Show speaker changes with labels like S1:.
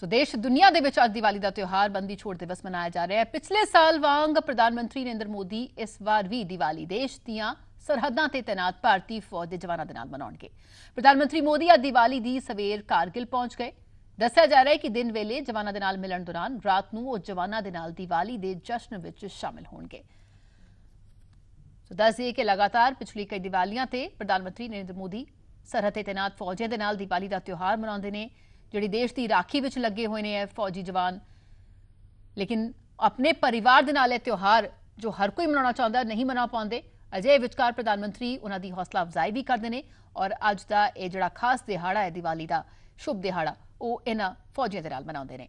S1: ਸੋ ਦੇਸ਼ ਦੁਨੀਆ ਦੇ ਵਿੱਚ ਅੱਜ ਦੀਵਾਲੀ ਦਾ ਤਿਉਹਾਰ ਬੰਦੀ ਛੋੜ ਦਿਵਸ ਮਨਾਇਆ ਜਾ ਰਿਹਾ ਹੈ ਪਿਛਲੇ ਸਾਲ ਵਾਂਗ ਪ੍ਰਧਾਨ ਮੰਤਰੀ ਨਰਿੰਦਰ ਮੋਦੀ ਇਸ ਵਾਰ ਵੀ ਦੀਵਾਲੀ ਦੇਸ਼ ਦੀਆਂ ਸਰਹੱਦਾਂ ਤੇ ਤੈਨਾਤ ਭਾਰਤੀ ਫੌਜ ਦੇ ਜਵਾਨਾਂ ਦੇ ਨਾਲ ਮਨਾਉਣਗੇ ਪ੍ਰਧਾਨ ਮੰਤਰੀ ਮੋਦੀ ਅੱਜ ਦੀਵਾਲੀ ਦੀ ਸਵੇਰ ਕਾਰਗਿਲ ਪਹੁੰਚ ਗਏ ਦੱਸਿਆ ਜਾ ਰਿਹਾ ਹੈ ਕਿ ਦਿਨ ਵੇਲੇ ਜਵਾਨਾਂ ਦੇ ਨਾਲ ਮਿਲਣ ਦੌਰਾਨ ਰਾਤ ਨੂੰ ਉਹ ਜਵਾਨਾਂ ਦੇ ਨਾਲ ਦੀਵਾਲੀ ਦੇ ਜਸ਼ਨ ਵਿੱਚ ਸ਼ਾਮਲ ਹੋਣਗੇ ਸੋ ਦੱਸ ਦਈਏ ਕਿ ਲਗਾਤਾਰ ਪਿਛਲੀ ਕਈ ਦੀਵਾਲੀਆਂ ਤੇ ਪ੍ਰਧਾਨ ਮੰਤਰੀ ਨਰਿੰਦਰ ਮੋਦੀ ਸਰਹੱਦ ਤੇ ਤੈਨਾਤ ਫੌਜਾਂ ਦੇ ਨਾਲ ਦੀਵਾਲੀ ਦਾ ਤਿਉਹਾਰ ਮਨਾਉਂਦੇ ਨੇ ਜਿਹੜੀ ਦੇਸ਼ ਦੀ ਰਾਖੀ ਵਿੱਚ ਲੱਗੇ ਹੋਏ ਨੇ ਇਹ ਫੌਜੀ ਜਵਾਨ ਲੇਕਿਨ ਆਪਣੇ ਪਰਿਵਾਰ ਦੇ ਨਾਲ ਇਹ ਤਿਉਹਾਰ ਜੋ ਹਰ ਕੋਈ ਮਨਾਉਣਾ ਚਾਹੁੰਦਾ ਨਹੀਂ ਮਨਾ ਪਾਉਂਦੇ ਅਜੇ ਵਿਚਕਾਰ ਪ੍ਰਧਾਨ ਮੰਤਰੀ ਉਹਨਾਂ ਦੀ ਹੌਸਲਾ ਅਫਜ਼ਾਈ ਵੀ ਕਰਦੇ ਨੇ ਔਰ ਅੱਜ ਦਾ ਇਹ ਜਿਹੜਾ ਖਾਸ ਦਿਹਾੜਾ ਹੈ ਦੀਵਾਲੀ ਦਾ ਸ਼ੁਭ ਦਿਹਾੜਾ ਉਹ ਇਹਨਾਂ ਫੌਜੀਆਂ ਦੇ ਨਾਲ ਮਨਾਉਂਦੇ ਨੇ